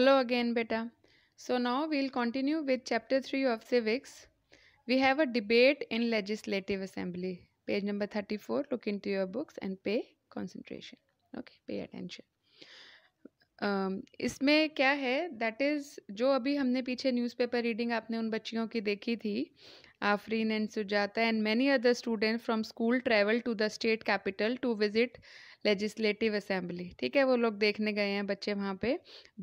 Hello again, beta. So now we'll continue with chapter 3 of civics. We have a debate in legislative assembly. Page number 34. Look into your books and pay concentration. Okay, pay attention. Um, इसमें क्या है that is जो अभी हमने पीछे newspaper reading आपने उन बच्चियों की देखी थी Afreen and Sujata and many other student from school travel to the state capital to visit legislative assembly ठीक है वो लोग देखने गए हैं बच्चे वहाँ पे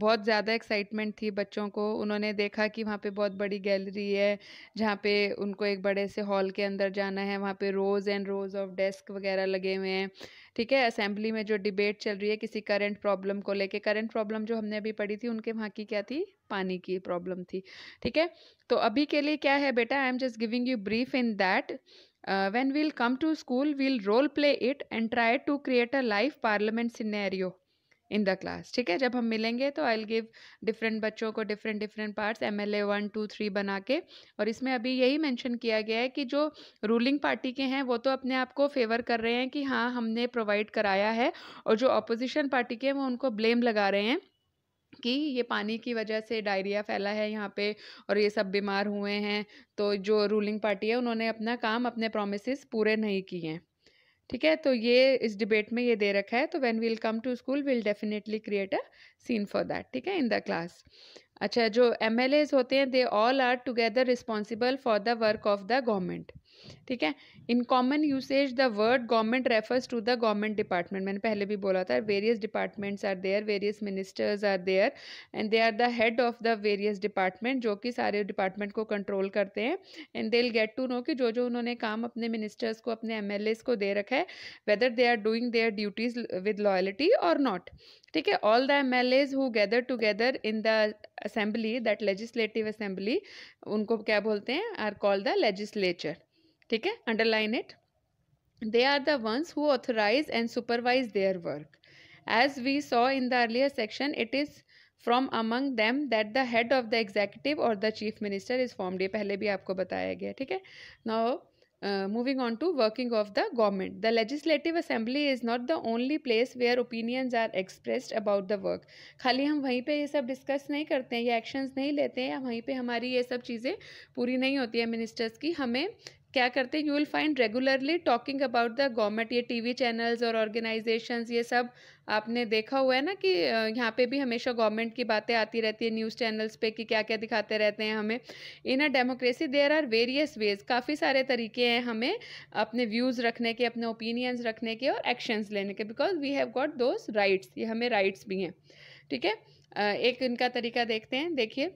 बहुत ज़्यादा एक्साइटमेंट थी बच्चों को उन्होंने देखा कि वहाँ पे बहुत बड़ी गैलरी है जहाँ पे उनको एक बड़े से हॉल के अंदर जाना है वहाँ पे rows and rows of desk वगैरह लगे हुए हैं ठीक है असेंबली में जो डिबेट चल रही है किसी करंट प्रॉब्लम को लेके करंट प्रॉब्लम जो हमने अभी पढ़ी थी उनके वहाँ की क्या थी पानी की प्रॉब्लम थी ठीक है तो अभी के लिए क्या है बेटा I am just giving you brief in that uh, when we'll come to school we'll role play it and try to create a live parliament scenario in the class ठीक है जब हम मिलेंगे तो आई गिव डिफरेंट बच्चों को different different parts M L A one two three बना के और इसमें अभी यही मैंशन किया गया है कि जो रूलिंग पार्टी के हैं वो तो अपने आप को फेवर कर रहे हैं कि हाँ हमने प्रोवाइड कराया है और जो अपोजिशन पार्टी के हैं वो उनको ब्लेम लगा रहे हैं कि ये पानी की वजह से डायरिया फैला है यहाँ पे और ये सब बीमार हुए हैं तो जो रूलिंग पार्टी है उन्होंने अपना काम अपने प्रोमिस पूरे नहीं किए हैं ठीक है तो ये इस डिबेट में ये दे रखा है तो when we'll come to school we'll definitely create a scene for that ठीक है इन द क्लास अच्छा जो एम होते हैं they all are together responsible for the work of the government ठीक है in common usage the word government refers to the government department मैंने पहले भी बोला था various departments are there various ministers are there and they are the head of the various department जो कि सारे डिपार्टमेंट को कंट्रोल करते हैं and they get to know कि जो जो उन्होंने काम अपने मिनिस्टर्स को अपने एम को दे रखा है whether they are doing their duties with loyalty और नॉट ठीक है all the M L As who gather together in the assembly that legislative assembly उनको क्या बोलते हैं आर कॉल द लेजिस्लेचर ठीक है underline it they are the ones who authorise and supervise their work as we saw in the earlier section it is from among them that the head of the executive और the chief minister is formed पहले भी आपको बताया गया ठीक है now moving on to working of the government the legislative assembly is not the only place where opinions are expressed about the work खाली हम वहीं पर ये सब डिस्कस नहीं करते हैं या एक्शंस नहीं लेते हैं या वहीं पर हमारी ये सब चीज़ें पूरी नहीं होती है मिनिस्टर्स की हमें क्या करते हैं you will find regularly talking about the government ये टीवी चैनल्स और ऑर्गेनाइजेशंस ये सब आपने देखा हुआ है ना कि यहाँ पे भी हमेशा गवर्नमेंट की बातें आती रहती है न्यूज़ चैनल्स पे कि क्या क्या दिखाते रहते हैं हमें in a democracy there are various ways काफ़ी सारे तरीके हैं हमें अपने व्यूज़ रखने के अपने ओपिनियंस रखने के और एक्शंस लेने के because we have got those rights ये हमें राइट्स भी हैं ठीक है एक इनका तरीका देखते हैं देखिए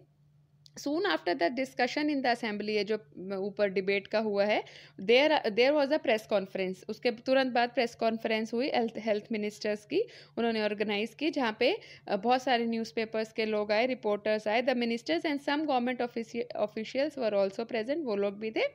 soon after the discussion in the assembly है जो ऊपर डिबेट का हुआ है there there was a press conference उसके तुरंत बाद प्रेस कॉन्फ्रेंस हुई हेल्थ मिनिस्टर्स की उन्होंने ऑर्गेनाइज की जहाँ पे बहुत सारे न्यूज़पेपर्स के लोग आए रिपोर्टर्स आए the ministers and some government officials were also present वो लोग भी थे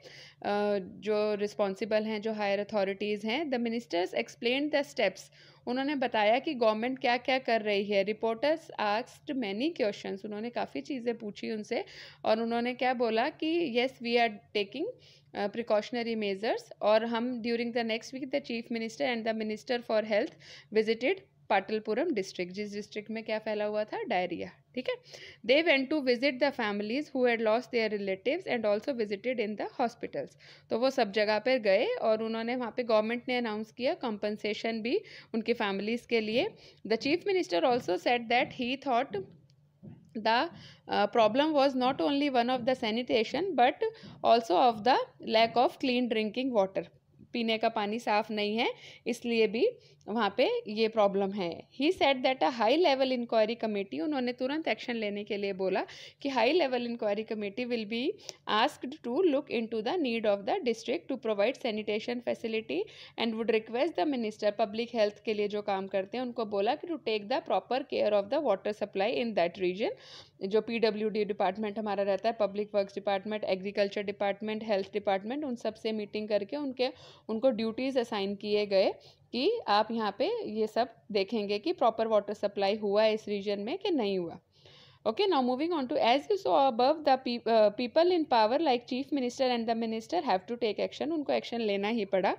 जो रिस्पॉन्सिबल हैं जो हायर अथॉरिटीज़ हैं the ministers explain the steps उन्होंने बताया कि गवर्नमेंट क्या क्या कर रही है रिपोर्टर्स आस्ट मैनी क्वेश्चन उन्होंने काफ़ी चीज़ें पूछी उनसे और उन्होंने क्या बोला कि yes we are taking precautionary measures और हम during the next week the chief minister and the minister for health visited Patalpuram district जिस डिस्ट्रिक्ट में क्या फैला हुआ था डायरिया ठीक है they went to visit the families who had lost their relatives and also visited in the hospitals तो वो सब जगह पर गए और उन्होंने वहाँ पे गवर्नमेंट ने अनाउंस किया कंपनसेशन भी उनकी फैमिलीज़ के लिए the chief minister also said that he thought the problem was not only one of the sanitation but also of the lack of clean drinking water पीने का पानी साफ नहीं है इसलिए भी वहाँ पे ये प्रॉब्लम है he said that a high level inquiry committee उन्होंने तुरंत एक्शन लेने के लिए बोला कि high level inquiry committee will be asked to look into the need of the district to provide sanitation facility and would request the minister public health के लिए जो काम करते हैं उनको बोला कि to take the proper care of the water supply in that region जो पी डब्ल्यू डी डिपार्टमेंट हमारा रहता है public works department agriculture department health department उन सब से मीटिंग करके उनके उनको ड्यूटीज़ असाइन किए गए कि आप यहाँ पे ये सब देखेंगे कि प्रॉपर वाटर सप्लाई हुआ है इस रीजन में कि नहीं हुआ Okay, now moving on to as you saw above, the pe uh, people in power like chief minister and the minister have to take action. उनको action लेना ही पड़ा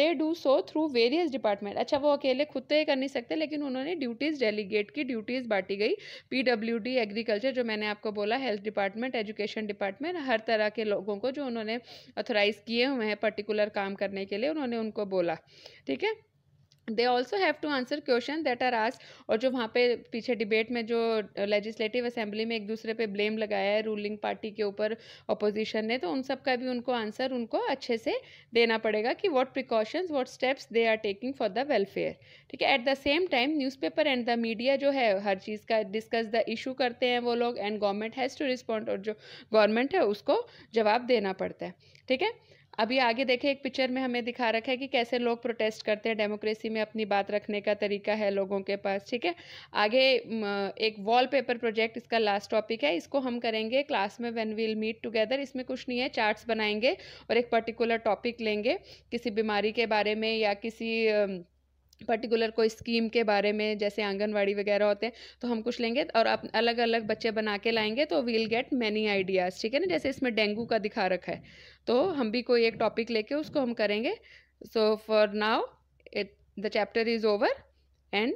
They do so through various department. अच्छा वो अकेले खुद तो ये कर नहीं सकते लेकिन उन्होंने duties delegate की duties बांटी गई PWD agriculture जो मैंने आपको बोला health department, education department हर तरह के लोगों को जो उन्होंने authorize किए हुए हैं particular काम करने के लिए उन्होंने उनको बोला ठीक है they also have to answer question that are asked और जो वहाँ पे पीछे डिबेट में जो लेजिस्लेटिव असेंबली में एक दूसरे पे ब्लेम लगाया है रूलिंग पार्टी के ऊपर अपोजिशन ने तो उन सब का भी उनको आंसर उनको अच्छे से देना पड़ेगा कि what precautions what steps they are taking for the welfare ठीक है at the same time newspaper and the media जो है हर चीज़ का डिस्कस द इशू करते हैं वो लोग and government has to respond और जो गवर्नमेंट है उसको जवाब देना पड़ता है ठीक है अभी आगे देखें एक पिक्चर में हमें दिखा रखा है कि कैसे लोग प्रोटेस्ट करते हैं डेमोक्रेसी में अपनी बात रखने का तरीका है लोगों के पास ठीक है आगे एक वॉलपेपर प्रोजेक्ट इसका लास्ट टॉपिक है इसको हम करेंगे क्लास में व्हेन वील मीट टुगेदर इसमें कुछ नहीं है चार्ट्स बनाएंगे और एक पर्टिकुलर टॉपिक लेंगे किसी बीमारी के बारे में या किसी पर्टिकुलर कोई स्कीम के बारे में जैसे आंगनवाड़ी वगैरह होते हैं तो हम कुछ लेंगे और आप अलग अलग बच्चे बना के लाएंगे तो वील गेट मैनी आइडियाज़ ठीक है ना जैसे इसमें डेंगू का दिखा रखा है तो हम भी कोई एक टॉपिक लेके उसको हम करेंगे so for now it the chapter is over and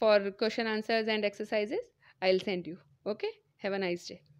for question answers and exercises I will send you okay have a nice day